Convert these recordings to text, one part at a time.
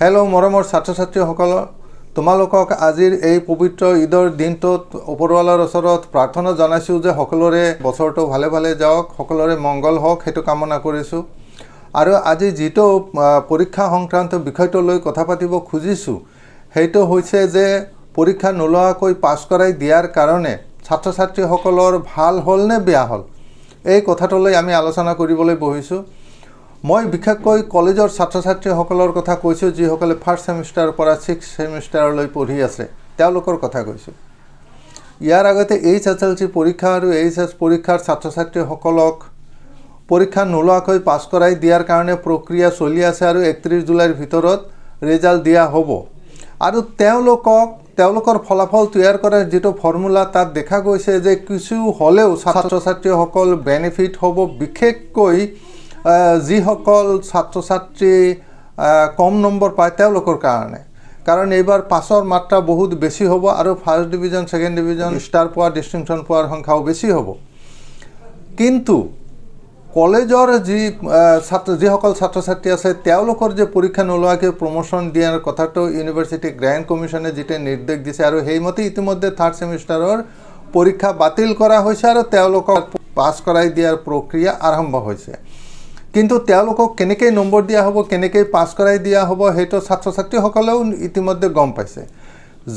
hello' মৰমৰ ছাত্ৰ ছাত্ৰীসকল তোমালোকক আজিৰ এই পবিত্ৰ ঈদৰ দিনটোত ওপৰৱালাৰ ওচৰত প্ৰাৰ্থনা জনাইছোঁ যে সকলোৰে বছৰটো ভালে ভালে যাওক সকলোৰে মংগল হওক সেইটো কামনা কৰিছোঁ আৰু আজি যিটো পৰীক্ষা সংক্ৰান্ত বিষয়টো লৈ কথা পাতিব খুজিছোঁ সেইটো হৈছে যে পৰীক্ষা নোলোৱাকৈ পাছ কৰাই দিয়াৰ কাৰণে ছাত্ৰ ছাত্ৰীসকলৰ ভাল হ'লনে বেয়া হ'ল এই কথাটোলৈ আমি আলোচনা কৰিবলৈ বহিছোঁ মই বিশেষকৈ কলেজৰ ছাত্ৰ ছাত্ৰীসকলৰ কথা কৈছোঁ যিসকলে ফাৰ্ষ্ট ছেমিষ্টাৰৰ পৰা ছিক্স ছেমিষ্টাৰলৈ পঢ়ি আছে তেওঁলোকৰ কথা কৈছোঁ ইয়াৰ আগতে এইচ এছ এল চি পৰীক্ষা আৰু এইচ এছ পৰীক্ষাৰ ছাত্ৰ ছাত্ৰীসকলক পৰীক্ষা নোলোৱাকৈ পাছ কৰাই দিয়াৰ কাৰণে প্ৰক্ৰিয়া চলি আছে আৰু একত্ৰিছ জুলাইৰ ভিতৰত ৰিজাল্ট দিয়া হ'ব আৰু তেওঁলোকক তেওঁলোকৰ ফলাফল তৈয়াৰ কৰাৰ যিটো ফৰ্মুলা তাত দেখা গৈছে যে কিছু হ'লেও ছাত্ৰ ছাত্ৰীসকল বেনিফিট হ'ব বিশেষকৈ যিসকল ছাত্ৰ ছাত্ৰী কম নম্বৰ পায় তেওঁলোকৰ কাৰণে কাৰণ এইবাৰ পাছৰ মাত্ৰা বহুত বেছি হ'ব আৰু first division second division star পোৱা ডিষ্টিংশ্যন পোৱাৰ সংখ্যাও বেছি হ'ব কিন্তু কলেজৰ যি ছাত্ৰ যিসকল ছাত্ৰ ছাত্ৰী আছে তেওঁলোকৰ যে পৰীক্ষা নোলোৱাকৈ প্ৰমোশ্যন দিয়াৰ কথাটো ইউনিভাৰ্চিটি গ্ৰেণ্ড কমিশ্যনে যেতিয়া নিৰ্দেশ দিছে আৰু সেইমতে ইতিমধ্যে থাৰ্ড ছেমিষ্টাৰৰ পৰীক্ষা বাতিল কৰা হৈছে আৰু তেওঁলোকক পাছ কৰাই দিয়াৰ প্ৰক্ৰিয়া আৰম্ভ হৈছে কিন্তু তেওঁলোকক কেনেকৈ নম্বৰ দিয়া হ'ব কেনেকৈ পাছ কৰাই দিয়া হ'ব সেইটো ছাত্ৰ ছাত্ৰীসকলেও ইতিমধ্যে গম পাইছে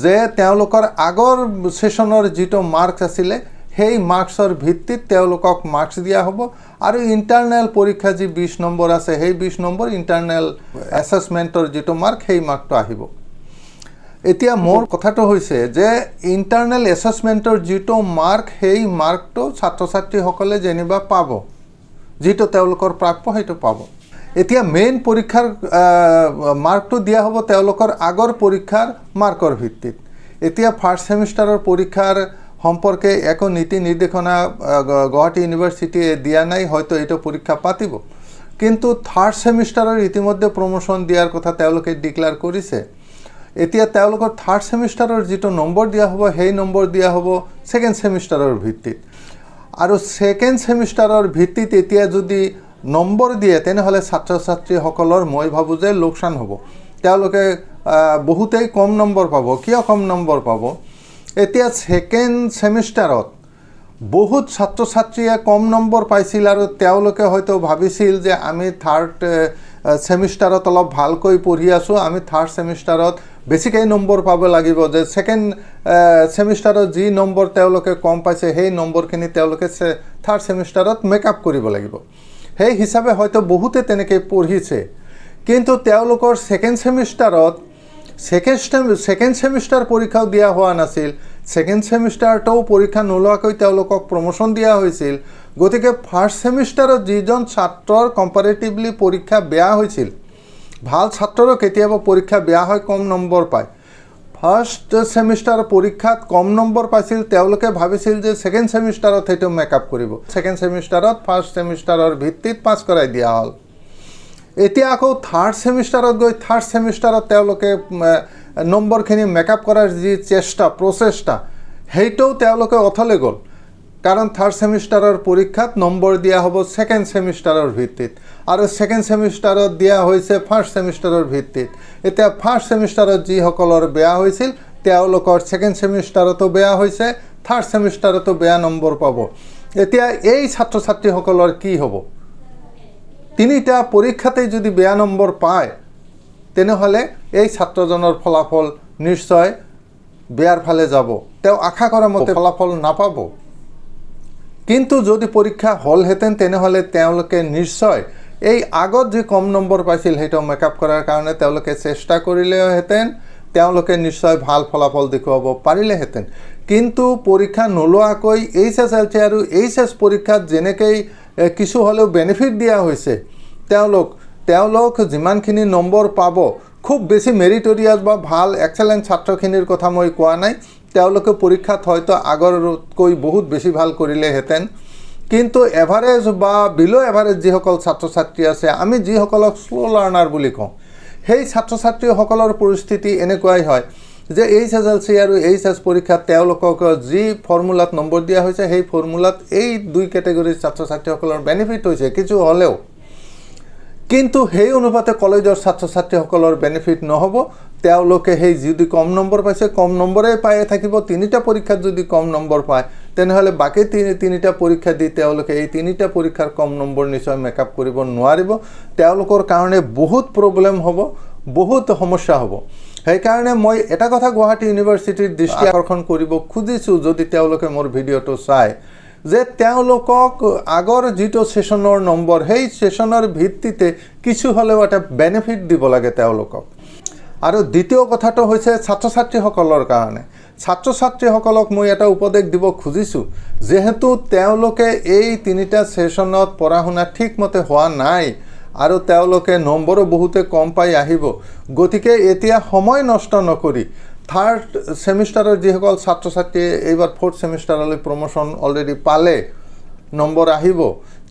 যে তেওঁলোকৰ আগৰ ছেশ্যনৰ যিটো মাৰ্কছ আছিলে সেই মাৰ্কছৰ ভিত্তিত তেওঁলোকক মাৰ্কছ দিয়া হ'ব আৰু ইণ্টাৰনেল পৰীক্ষা যি বিছ নম্বৰ আছে সেই বিছ নম্বৰ ইণ্টাৰনেল এছেছমেণ্টৰ যিটো মাৰ্ক সেই মাৰ্কটো আহিব এতিয়া মোৰ কথাটো হৈছে যে ইণ্টাৰনেল এছেছমেণ্টৰ যিটো মাৰ্ক সেই মাৰ্কটো ছাত্ৰ ছাত্ৰীসকলে যেনিবা পাব যিটো তেওঁলোকৰ প্ৰাপ্য সেইটো পাব এতিয়া মেইন পৰীক্ষাৰ মাৰ্কটো দিয়া হ'ব তেওঁলোকৰ আগৰ পৰীক্ষাৰ মাৰ্কৰ ভিত্তিত এতিয়া ফাৰ্ষ্ট ছেমিষ্টাৰৰ পৰীক্ষাৰ সম্পৰ্কে একো নীতি নিৰ্দেশনা গুৱাহাটী ইউনিভাৰ্চিটিয়ে দিয়া নাই হয়তো এইটো পৰীক্ষা পাতিব কিন্তু থাৰ্ড ছেমিষ্টাৰৰ ইতিমধ্যে প্ৰমোশ্যন দিয়াৰ কথা তেওঁলোকে ডিক্লেয়াৰ কৰিছে এতিয়া তেওঁলোকৰ থাৰ্ড ছেমিষ্টাৰৰ যিটো নম্বৰ দিয়া হ'ব সেই নম্বৰ দিয়া হ'ব ছেকেণ্ড ছেমিষ্টাৰৰ ভিত্তিত আৰু ছেকেণ্ড ছেমিষ্টাৰৰ ভিত্তিত এতিয়া যদি নম্বৰ দিয়ে তেনেহ'লে ছাত্ৰ ছাত্ৰীসকলৰ মই ভাবোঁ যে লোকচান হ'ব তেওঁলোকে বহুতেই কম নম্বৰ পাব কিয় কম নম্বৰ পাব এতিয়া ছেকেণ্ড ছেমিষ্টাৰত বহুত ছাত্ৰ ছাত্ৰীয়ে কম নম্বৰ পাইছিল আৰু তেওঁলোকে হয়তো ভাবিছিল যে আমি থাৰ্ড ছেমিষ্টাৰত অলপ ভালকৈ পঢ়ি আছোঁ আমি থাৰ্ড ছেমিষ্টাৰত বেছিকৈ নম্বৰ পাব লাগিব যে ছেকেণ্ড ছেমিষ্টাৰত যি নম্বৰ তেওঁলোকে কম পাইছে সেই নম্বৰখিনি তেওঁলোকে থাৰ্ড ছেমিষ্টাৰত মেক আপ কৰিব লাগিব সেই হিচাপে হয়তো বহুতে তেনেকৈ পঢ়িছে কিন্তু তেওঁলোকৰ ছেকেণ্ড ছেমিষ্টাৰত ছেকেণ্ড ছেকেণ্ড ছেমিষ্টাৰ পৰীক্ষাও দিয়া হোৱা নাছিল ছেকেণ্ড ছেমিষ্টাৰতো পৰীক্ষা নোলোৱাকৈ তেওঁলোকক প্ৰমোশ্যন দিয়া হৈছিল গতিকে ফাৰ্ষ্ট ছেমিষ্টাৰত যিজন ছাত্ৰৰ কম্পেৰেটিভলি পৰীক্ষা বেয়া হৈছিল ভাল ছাত্ৰৰ কেতিয়াবা পৰীক্ষা বেয়া হয় কম নম্বৰ পায় ফাৰ্ষ্ট ছেমিষ্টাৰ পৰীক্ষাত কম নম্বৰ পাইছিল তেওঁলোকে ভাবিছিল যে ছেকেণ্ড ছেমিষ্টাৰত সেইটো মেকআপ কৰিব ছেকেণ্ড ছেমিষ্টাৰত ফাৰ্ষ্ট ছেমিষ্টাৰৰ ভিত্তিত পাছ কৰাই দিয়া হ'ল এতিয়া আকৌ থাৰ্ড ছেমিষ্টাৰত গৈ থাৰ্ড ছেমিষ্টাৰত তেওঁলোকে নম্বৰখিনি মেকআপ কৰাৰ যি চেষ্টা প্ৰচেষ্টা সেইটোও তেওঁলোকে অথলে গ'ল কাৰণ থাৰ্ড ছেমিষ্টাৰৰ পৰীক্ষাত নম্বৰ দিয়া হব ছেকেণ্ড ছেমিষ্টাৰৰ ভিত্তিত আৰু ছেকেণ্ড ছেমিষ্টাৰত দিয়া হৈছে ফাৰ্ষ্ট ছেমিষ্টাৰৰ ভিত্তিত এতিয়া ফাৰ্ষ্ট ছেমিষ্টাৰত যিসকলৰ বেয়া হৈছিল তেওঁলোকৰ ছেকেণ্ড ছেমিষ্টাৰতো বেয়া হৈছে থাৰ্ড ছেমিষ্টাৰতো বেয়া নম্বৰ পাব এতিয়া এই ছাত্ৰ ছাত্ৰীসকলৰ কি হব তিনিটা পৰীক্ষাতেই যদি বেয়া নম্বৰ পায় তেনেহ'লে এই ছাত্ৰজনৰ ফলাফল নিশ্চয় বেয়াৰ ফালে যাব তেওঁ আশা কৰা মতে ফলাফল নাপাব কিন্তু যদি পৰীক্ষা হ'লহেঁতেন তেনেহ'লে তেওঁলোকে নিশ্চয় এই আগত যি কম নম্বৰ পাইছিল সেইটো মেক আপ কৰাৰ কাৰণে তেওঁলোকে চেষ্টা কৰিলেহেঁতেন তেওঁলোকে নিশ্চয় ভাল ফলাফল দেখুৱাব পাৰিলেহেঁতেন কিন্তু পৰীক্ষা নোলোৱাকৈ এইচ এছ এল চি আৰু এইচ এছ পৰীক্ষাত যেনেকৈ কিছু হ'লেও বেনিফিট দিয়া হৈছে তেওঁলোক তেওঁলোক যিমানখিনি নম্বৰ পাব খুব বেছি মেৰিটৰিয়াছ বা ভাল এক্সেলেণ্ট ছাত্ৰখিনিৰ কথা মই কোৱা নাই তেওঁলোকে পৰীক্ষাত হয়তো আগৰতকৈ বহুত বেছি ভাল কৰিলেহেঁতেন কিন্তু এভাৰেজ বা বিল' এভাৰেজ যিসকল ছাত্ৰ ছাত্ৰী আছে আমি যিসকলক শ্ল' লাৰ্ণাৰ বুলি কওঁ সেই ছাত্ৰ ছাত্ৰীসকলৰ পৰিস্থিতি এনেকুৱাই হয় যে এইচ এছ এল চি আৰু এইচ এছ পৰীক্ষাত তেওঁলোকক যি ফৰ্মুলাত নম্বৰ দিয়া হৈছে সেই ফৰ্মুলাত এই দুই কেটেগৰীৰ ছাত্ৰ ছাত্ৰীসকলৰ বেনিফিট হৈছে কিছু হ'লেও কিন্তু সেই অনুপাতে কলেজৰ ছাত্ৰ ছাত্ৰীসকলৰ বেনিফিট নহ'ব তেওঁলোকে সেই যদি কম নম্বৰ পাইছে কম নম্বৰে পায়ে থাকিব তিনিটা পৰীক্ষাত যদি কম নম্বৰ পায় তেনেহ'লে বাকী তিনি তিনিটা পৰীক্ষা দি তেওঁলোকে এই তিনিটা পৰীক্ষাৰ কম নম্বৰ নিশ্চয় মেকআপ কৰিব নোৱাৰিব তেওঁলোকৰ কাৰণে বহুত প্ৰব্লেম হ'ব বহুত সমস্যা হ'ব সেইকাৰণে মই এটা কথা গুৱাহাটী ইউনিভাৰ্চিটিৰ দৃষ্টি আকৰ্ষণ কৰিব খুজিছোঁ যদি তেওঁলোকে মোৰ ভিডিঅ'টো চায় যে তেওঁলোকক আগৰ যিটো ছেশ্যনৰ নম্বৰ সেই ছেশ্যনৰ ভিত্তিতে কিছু হ'লেও এটা বেনিফিট দিব লাগে তেওঁলোকক আৰু দ্বিতীয় কথাটো হৈছে ছাত্ৰ ছাত্ৰীসকলৰ কাৰণে ছাত্ৰ ছাত্ৰীসকলক মই এটা উপদেশ দিব খুজিছোঁ যিহেতু তেওঁলোকে এই তিনিটা ছেশ্যনত পঢ়া শুনা ঠিকমতে হোৱা নাই আৰু তেওঁলোকে নম্বৰো বহুতে কম পাই আহিব গতিকে এতিয়া সময় নষ্ট নকৰি থাৰ্ড ছেমিষ্টাৰৰ যিসকল ছাত্ৰ ছাত্ৰীয়ে এইবাৰ ফৰ্থ ছেমিষ্টাৰলৈ প্ৰমোশ্যন অলৰেডি পালে নম্বৰ আহিব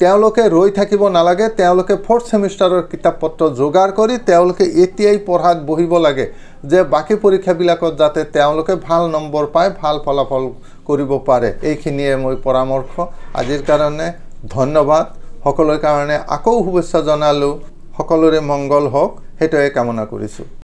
তেওঁলোকে ৰৈ থাকিব নালাগে তেওঁলোকে ফৰ্থ ছেমিষ্টাৰৰ কিতাপ পত্ৰ যোগাৰ কৰি তেওঁলোকে এতিয়াই পঢ়াত বহিব লাগে যে বাকী পৰীক্ষাবিলাকত যাতে তেওঁলোকে ভাল নম্বৰ পায় ভাল ফলাফল কৰিব পাৰে এইখিনিয়ে মই পৰামৰ্শ আজিৰ কাৰণে ধন্যবাদ সকলোৰে কাৰণে আকৌ শুভেচ্ছা জনালোঁ সকলোৰে মংগল হওক সেইটোৱে কামনা কৰিছোঁ